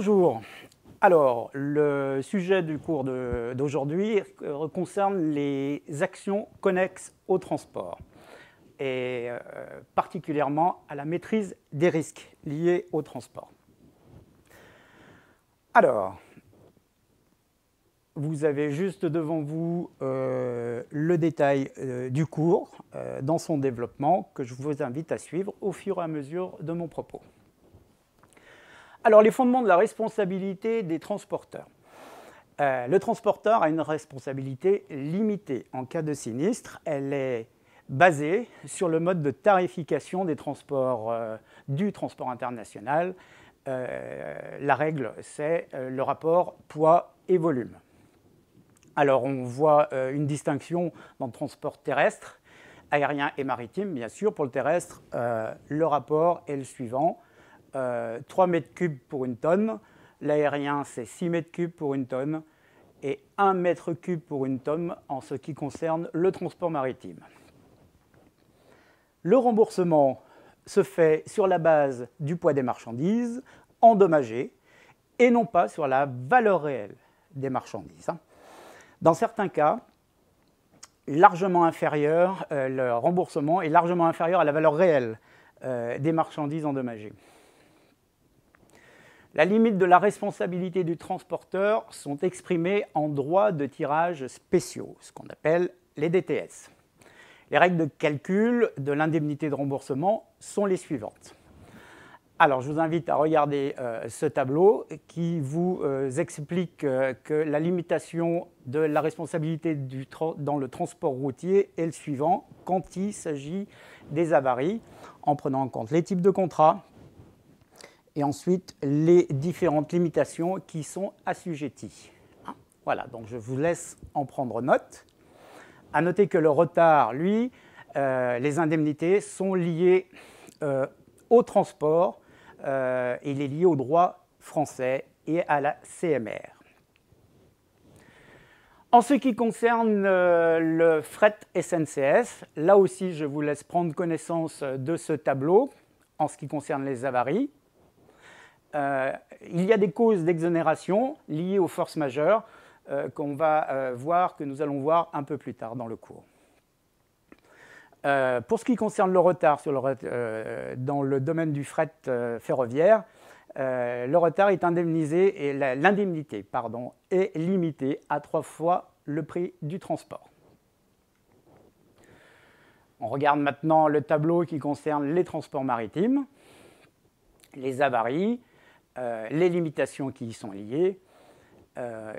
Bonjour. Alors, le sujet du cours d'aujourd'hui euh, concerne les actions connexes au transport et euh, particulièrement à la maîtrise des risques liés au transport. Alors, vous avez juste devant vous euh, le détail du cours dans son développement que je vous invite à suivre au fur et à mesure de mon propos. Alors les fondements de la responsabilité des transporteurs. Euh, le transporteur a une responsabilité limitée en cas de sinistre. Elle est basée sur le mode de tarification des transports, euh, du transport international. Euh, la règle, c'est le rapport poids et volume. Alors on voit une distinction dans le transport terrestre, aérien et maritime, bien sûr. Pour le terrestre, le rapport est le suivant. 3 euh, mètres cubes pour une tonne. L'aérien, c'est 6 mètres cubes pour une tonne et 1 mètre cube pour une tonne en ce qui concerne le transport maritime. Le remboursement se fait sur la base du poids des marchandises endommagées et non pas sur la valeur réelle des marchandises. Hein. Dans certains cas, largement inférieur, euh, le remboursement est largement inférieur à la valeur réelle euh, des marchandises endommagées. La limite de la responsabilité du transporteur sont exprimées en droits de tirage spéciaux, ce qu'on appelle les DTS. Les règles de calcul de l'indemnité de remboursement sont les suivantes. Alors, je vous invite à regarder euh, ce tableau qui vous euh, explique euh, que la limitation de la responsabilité dans le transport routier est le suivant quand il s'agit des avaries, en prenant en compte les types de contrats, et ensuite les différentes limitations qui sont assujetties. Hein, voilà, donc je vous laisse en prendre note. À noter que le retard, lui, euh, les indemnités sont liées euh, au transport, euh, et il est lié au droit français et à la CMR. En ce qui concerne le fret SNCF, là aussi je vous laisse prendre connaissance de ce tableau en ce qui concerne les avaries. Euh, il y a des causes d'exonération liées aux forces majeures euh, qu'on va euh, voir, que nous allons voir un peu plus tard dans le cours. pour ce qui concerne le retard dans le domaine du fret ferroviaire, le retard est indemnisé et l'indemnité est limitée à trois fois le prix du transport. On regarde maintenant le tableau qui concerne les transports maritimes les avaries, euh, les limitations qui y sont liées. Euh,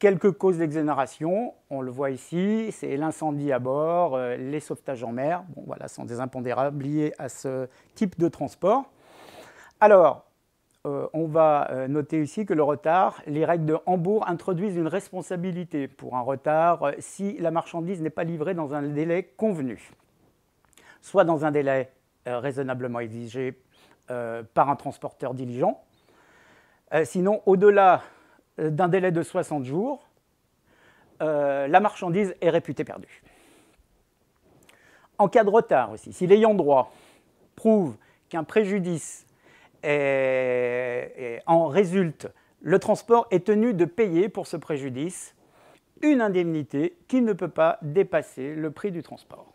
quelques causes d'exonération, on le voit ici, c'est l'incendie à bord, euh, les sauvetages en mer, bon, voilà, sont des impondérables liés à ce type de transport. Alors, on va noter ici que le retard, les règles de Hambourg introduisent une responsabilité pour un retard si la marchandise n'est pas livrée dans un délai convenu, soit dans un délai raisonnablement exigé par un transporteur diligent, euh, sinon, au-delà euh, d'un délai de 60 jours, euh, la marchandise est réputée perdue. En cas de retard aussi, si l'ayant droit prouve qu'un préjudice en résulte, le transport est tenu de payer pour ce préjudice une indemnité qui ne peut pas dépasser le prix du transport.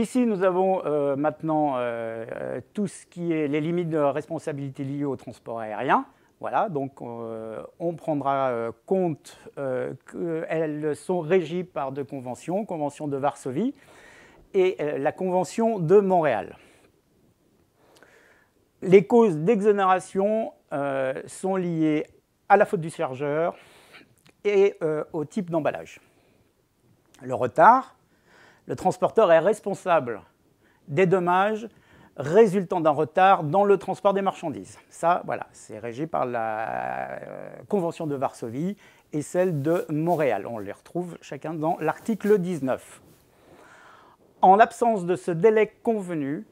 Ici, nous avons euh, maintenant euh, euh, tout ce qui est les limites de responsabilité liées au transport aérien. Voilà, donc on prendra compte qu'elles sont régies par deux conventions, convention de Varsovie et la convention de Montréal. Les causes d'exonération sont liées à la faute du chargeur et au type d'emballage. Le retard, le transporteur est responsable des dommages résultant d'un retard dans le transport des marchandises. Ça, voilà, c'est régi par la euh, Convention de Varsovie et celle de Montréal. On les retrouve chacun dans l'article 19. En l'absence de ce délai convenu,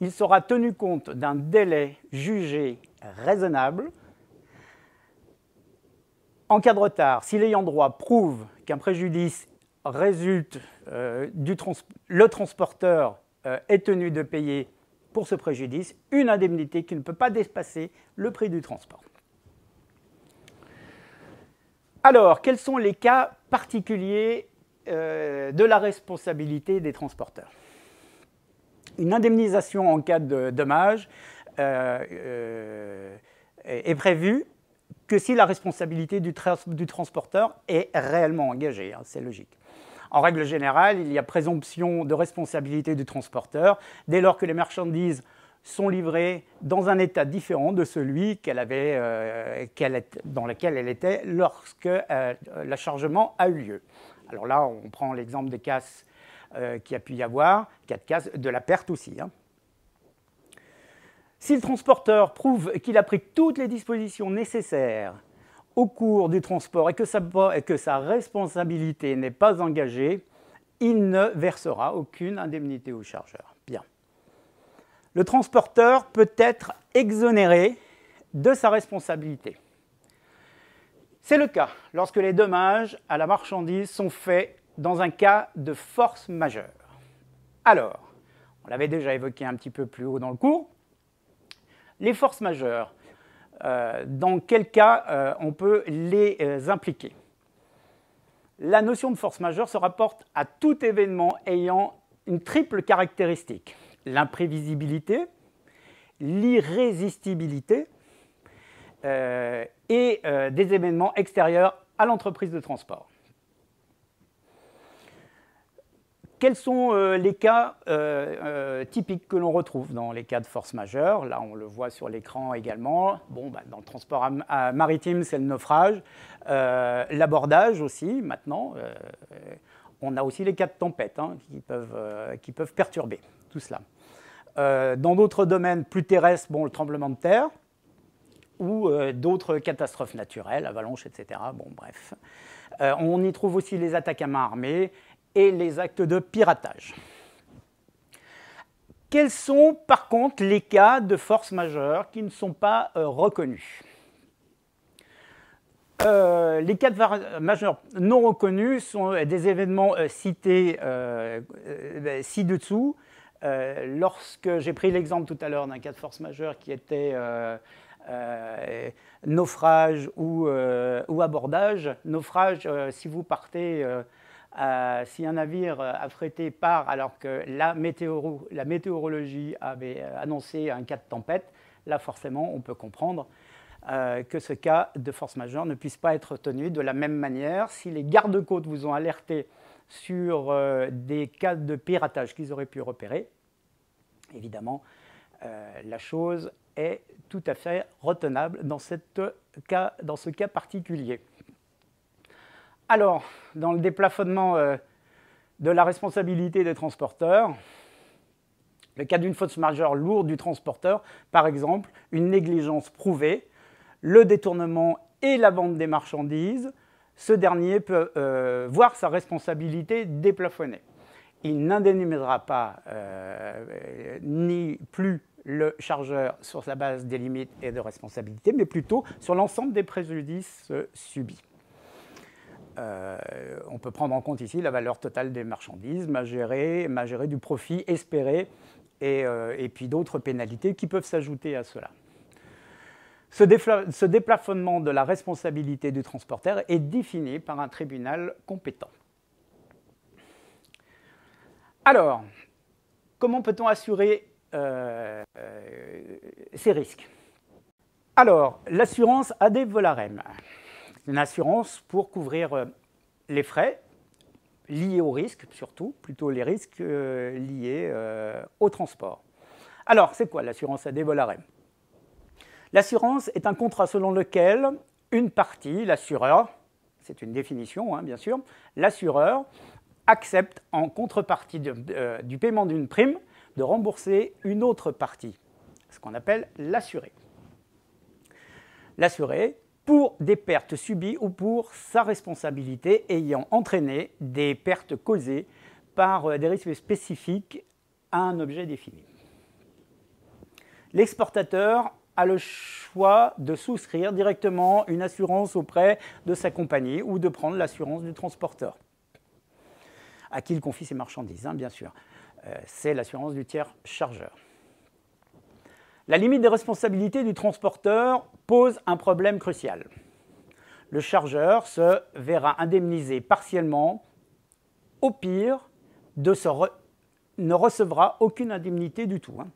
il sera tenu compte d'un délai jugé raisonnable. En cas de retard, si l'ayant droit prouve qu'un préjudice résulte euh, du le transporteur euh, est tenu de payer pour ce préjudice une indemnité qui ne peut pas dépasser le prix du transport. Alors, quels sont les cas particuliers euh, de la responsabilité des transporteurs Une indemnisation en cas de dommage est prévue que si la responsabilité du, transporteur est réellement engagée, hein, c'est logique. En règle générale, il y a présomption de responsabilité du transporteur dès lors que les marchandises sont livrées dans un état différent de celui euh, dans lequel elle était lorsque euh, le chargement a eu lieu. Alors là, on prend l'exemple des casses euh, qui a pu y avoir, quatre de de la perte aussi. Hein. Si le transporteur prouve qu'il a pris toutes les dispositions nécessaires au cours du transport et que sa, responsabilité n'est pas engagée, il ne versera aucune indemnité au chargeur. Bien. Le transporteur peut être exonéré de sa responsabilité. C'est le cas lorsque les dommages à la marchandise sont faits dans un cas de force majeure. Alors, on l'avait déjà évoqué un petit peu plus haut dans le cours, les forces majeures euh, dans quel cas euh, on peut les euh, impliquer. La notion de force majeure se rapporte à tout événement ayant une triple caractéristique. L'imprévisibilité, l'irrésistibilité et des événements extérieurs à l'entreprise de transport. Quels sont euh, les cas euh, euh, typiques que l'on retrouve dans les cas de force majeure Là, on le voit sur l'écran également. Bon, bah, dans le transport maritime, c'est le naufrage. L'abordage aussi, maintenant. on a aussi les cas de tempête hein, qui, peuvent, qui, perturber tout cela. dans d'autres domaines plus terrestres, bon, le tremblement de terre ou d'autres catastrophes naturelles, avalanches, etc. Bon, bref. on y trouve aussi les attaques à main armée, et les actes de piratage. Quels sont par contre les cas de force majeure qui ne sont pas euh, reconnus euh, les cas de force majeure non reconnus sont euh, des événements cités ci-dessous. lorsque j'ai pris l'exemple tout à l'heure d'un cas de force majeure qui était naufrage ou, abordage. Naufrage, si vous partez euh, si un navire euh, affrété part alors que la, météorologie avait euh, annoncé un cas de tempête, là forcément on peut comprendre que ce cas de force majeure ne puisse pas être tenu de la même manière. Si les gardes-côtes vous ont alerté sur des cas de piratage qu'ils auraient pu repérer, évidemment, la chose est tout à fait retenable dans ce cas particulier. Alors, dans le déplafonnement euh, de la responsabilité des transporteurs, le cas d'une faute majeure lourde du transporteur, par exemple, une négligence prouvée, le détournement et la vente des marchandises, ce dernier peut euh, voir sa responsabilité déplafonnée. Il n'indemnisera pas euh, ni plus le chargeur sur sa base des limites et de responsabilité, mais plutôt sur l'ensemble des préjudices subis. Euh, on peut prendre en compte ici la valeur totale des marchandises, ma gérée du profit espéré euh, et, puis d'autres pénalités qui peuvent s'ajouter à cela. Ce, déplafonnement de la responsabilité du transporteur est défini par un tribunal compétent. Alors, comment peut-on assurer euh, ces risques Alors, l'assurance a des une assurance pour couvrir euh, les frais liés aux risque surtout, plutôt les risques euh, liés euh, au transport. Alors, c'est quoi l'assurance à Débolarem L'assurance est un contrat selon lequel une partie, l'assureur, c'est une définition hein, bien sûr, l'assureur accepte en contrepartie du paiement d'une prime de rembourser une autre partie, ce qu'on appelle l'assuré. L'assuré pour des pertes subies ou pour sa responsabilité ayant entraîné des pertes causées par euh, des risques spécifiques à un objet défini. L'exportateur a le choix de souscrire directement une assurance auprès de sa compagnie ou de prendre l'assurance du transporteur, à qui il confie ses marchandises, hein, bien sûr. Euh, c'est l'assurance du tiers chargeur. La limite des responsabilités du transporteur pose un problème crucial. Le chargeur se verra indemnisé partiellement, au pire, ne recevra aucune indemnité du tout. Hein.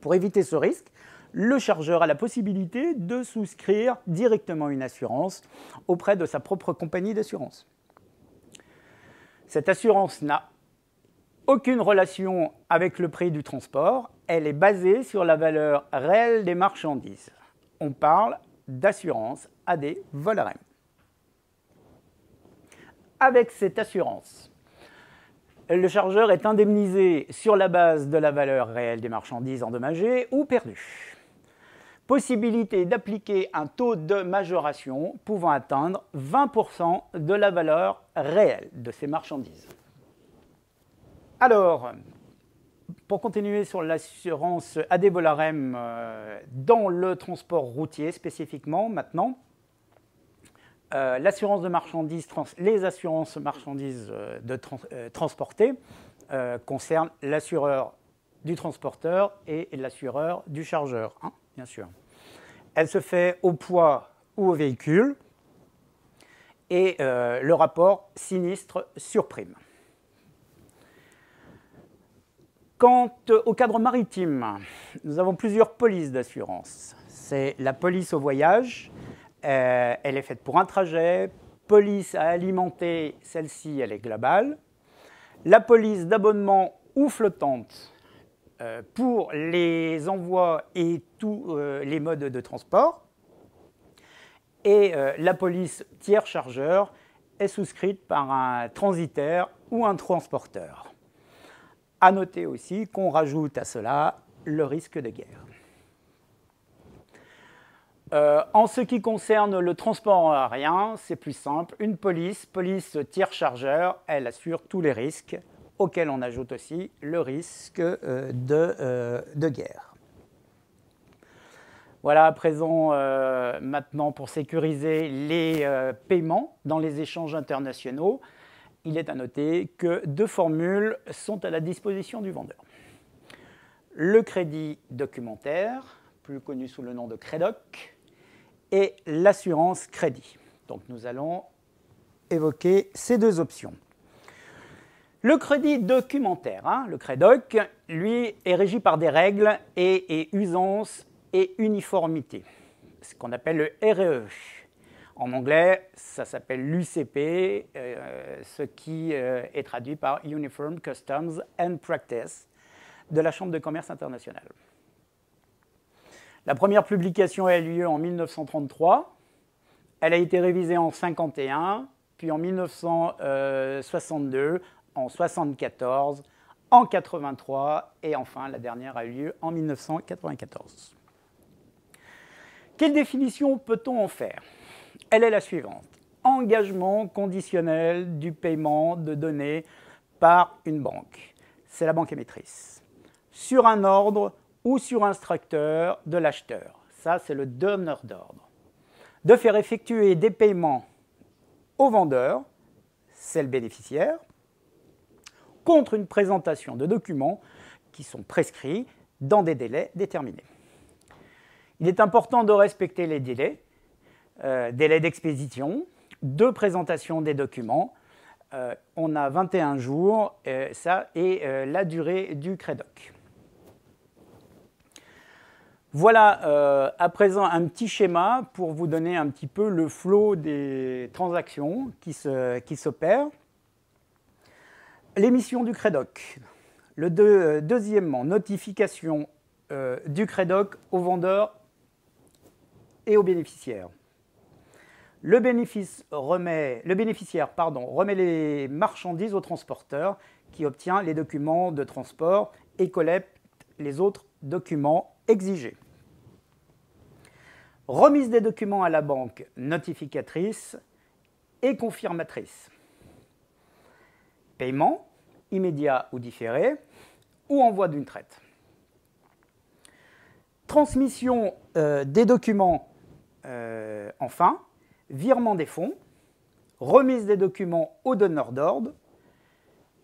Pour éviter ce risque, le chargeur a la possibilité de souscrire directement une assurance auprès de sa propre compagnie d'assurance. Cette assurance n'a aucune relation avec le prix du transport, elle est basée sur la valeur réelle des marchandises. On parle d'assurance à AD Volaren. Avec cette assurance, le chargeur est indemnisé sur la base de la valeur réelle des marchandises endommagées ou perdues. Possibilité d'appliquer un taux de majoration pouvant atteindre 20% de la valeur réelle de ces marchandises. Alors, pour continuer sur l'assurance AD euh, dans le transport routier spécifiquement maintenant, euh, l'assurance de marchandises, les assurances marchandises euh, de transportées concernent l'assureur du transporteur et l'assureur du chargeur, hein, bien sûr. Elle se fait au poids ou au véhicule et le rapport sinistre sur prime. Quant au cadre maritime, nous avons plusieurs polices d'assurance. C'est la police au voyage, euh, elle est faite pour un trajet, police à alimenter, celle-ci elle est globale. La police d'abonnement ou flottante euh, pour les envois et tous euh, les modes de transport. Et la police tiers chargeur est souscrite par un transitaire ou un transporteur. À noter aussi qu'on rajoute à cela le risque de guerre. Euh, en ce qui concerne le transport aérien, c'est plus simple. Une police, police tire chargeur, elle assure tous les risques, auxquels on ajoute aussi le risque euh, euh, de, guerre. Voilà à présent maintenant pour sécuriser les paiements dans les échanges internationaux il est à noter que deux formules sont à la disposition du vendeur. Le crédit documentaire, plus connu sous le nom de Credoc, et l'assurance crédit. Donc nous allons évoquer ces deux options. Le crédit documentaire, hein, le Credoc, lui est régi par des règles et, et usances et uniformité, ce qu'on appelle le REE. E. En anglais, ça s'appelle l'UCP, euh, ce qui euh, est traduit par Uniform Customs and Practice de la Chambre de commerce internationale. La première publication a eu lieu en 1933. Elle a été révisée en 1951, puis en 1962, en 1974, en 1983 et enfin la dernière a eu lieu en 1994. Quelle définition peut-on en faire elle est la suivante. Engagement conditionnel du paiement de données par une banque. C'est la banque émettrice. Sur un ordre ou sur un instructeur de l'acheteur. Ça, c'est le donneur d'ordre. De faire effectuer des paiements au vendeur, c'est le bénéficiaire, contre une présentation de documents qui sont prescrits dans des délais déterminés. Il est important de respecter les délais euh, délai d'expédition, deux présentations des documents. Euh, on a 21 jours, euh, ça est la durée du Credoc. Voilà à présent un petit schéma pour vous donner un petit peu le flot des transactions qui s'opèrent. Qui L'émission du Credoc. Le deuxièmement, notification du Credoc aux vendeurs et aux bénéficiaires. Le, bénéficiaire remet les marchandises au transporteur qui obtient les documents de transport et collecte les autres documents exigés. Remise des documents à la banque notificatrice et confirmatrice. Paiement immédiat ou différé ou envoi d'une traite. Transmission euh, des documents euh, enfin virement des fonds, remise des documents au donneur d'ordre,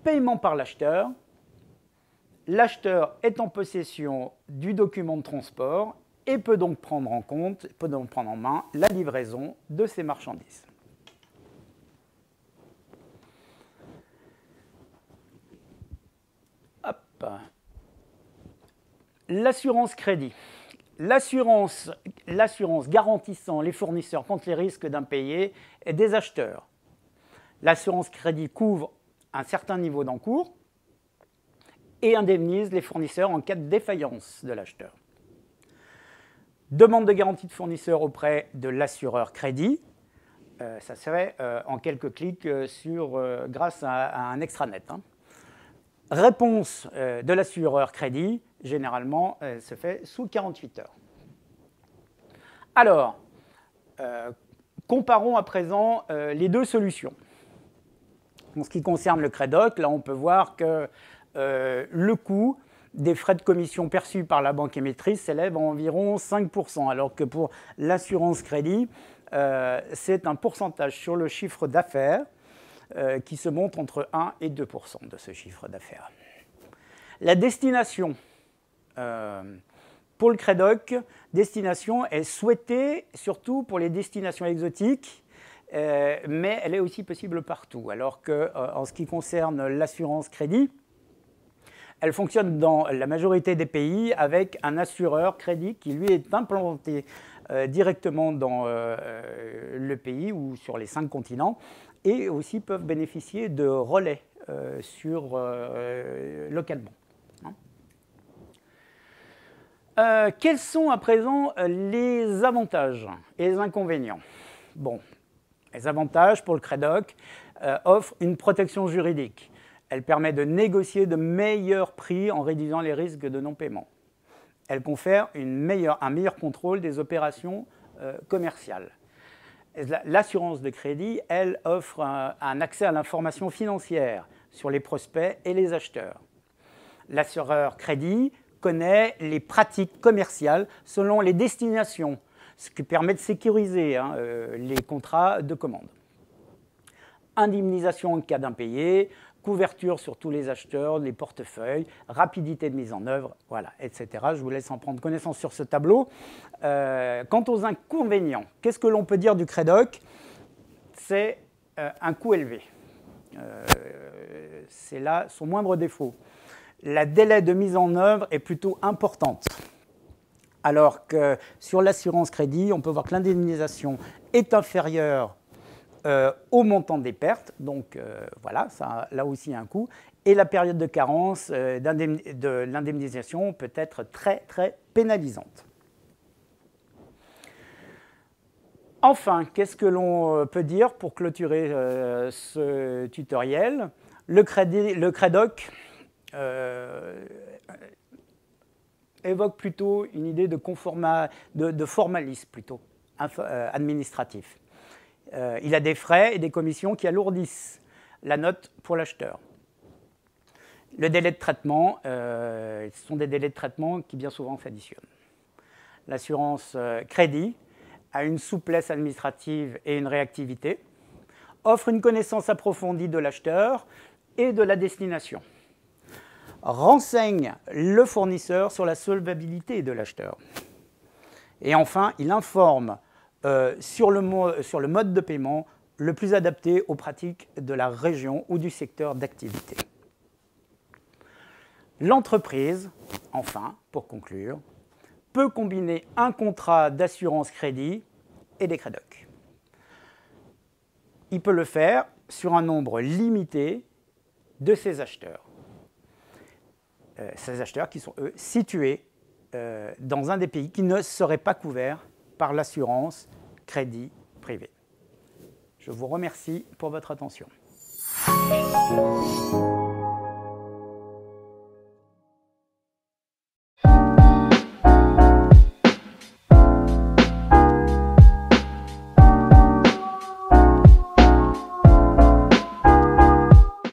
paiement par l'acheteur, l'acheteur est en possession du document de transport et peut donc prendre en compte, peut donc prendre en main la livraison de ses marchandises. L'assurance crédit l'assurance garantissant les fournisseurs contre les risques d'impayés des acheteurs. L'assurance crédit couvre un certain niveau d'encours et indemnise les fournisseurs en cas de défaillance de l'acheteur. Demande de garantie de fournisseur auprès de l'assureur crédit, euh, ça serait euh, en quelques clics euh, sur, grâce à, un extranet. Hein. Réponse de l'assureur crédit, généralement, elle euh, se fait sous 48 heures. Alors, euh, comparons à présent euh, les deux solutions. En ce qui concerne le credoc, là on peut voir que le coût des frais de commission perçus par la banque émettrice s'élève à environ 5%, alors que pour l'assurance crédit, c'est un pourcentage sur le chiffre d'affaires qui se montre entre 1 et 2% de ce chiffre d'affaires. La destination euh, pour le Credoc, destination est souhaitée surtout pour les destinations exotiques, euh, mais elle est aussi possible partout. Alors que euh, en ce qui concerne l'assurance crédit, elle fonctionne dans la majorité des pays avec un assureur crédit qui lui est implanté directement dans le pays ou sur les cinq continents et aussi peuvent bénéficier de relais sur, localement. Euh, quels sont à présent euh, les avantages et les inconvénients Bon, les avantages pour le Credoc euh, offrent une protection juridique. Elle permet de négocier de meilleurs prix en réduisant les risques de non-paiement. Elle confère un meilleur contrôle des opérations commerciales. L'assurance de crédit, elle, offre un accès à l'information financière sur les prospects et les acheteurs. L'assureur crédit connaît les pratiques commerciales selon les destinations, ce qui permet de sécuriser hein, euh, les contrats de commande. Indemnisation en cas d'impayé, couverture sur tous les acheteurs, les portefeuilles, rapidité de mise en œuvre, voilà, etc. Je vous laisse en prendre connaissance sur ce tableau. Euh, quant aux inconvénients, qu'est-ce que l'on peut dire du Credoc C'est euh, un coût élevé. c'est là son moindre défaut la délai de mise en œuvre est plutôt importante. Alors que sur l'assurance crédit, on peut voir que l'indemnisation est inférieure euh, au montant des pertes. Donc euh, voilà, ça, là aussi un coût. Et la période de carence euh, de l'indemnisation peut être très très pénalisante. Enfin, qu'est-ce que l'on peut dire pour clôturer ce tutoriel le, crédit, le CREDOC euh, évoque plutôt une idée de, formalisme plutôt, euh, administratif. Euh, il a des frais et des commissions qui alourdissent la note pour l'acheteur. Le délai de traitement, ce sont des délais de traitement qui bien souvent s'additionnent. L'assurance crédit a une souplesse administrative et une réactivité, offre une connaissance approfondie de l'acheteur et de la destination renseigne le fournisseur sur la solvabilité de l'acheteur. Et enfin, il informe euh, sur, le sur le mode de paiement le plus adapté aux pratiques de la région ou du secteur d'activité. L'entreprise, enfin, pour conclure, peut combiner un contrat d'assurance crédit et des crédits. Il peut le faire sur un nombre limité de ses acheteurs. Euh, ces acheteurs qui sont, eux, situés euh, dans un des pays qui ne serait pas couverts par l'assurance crédit privé. Je vous remercie pour votre attention.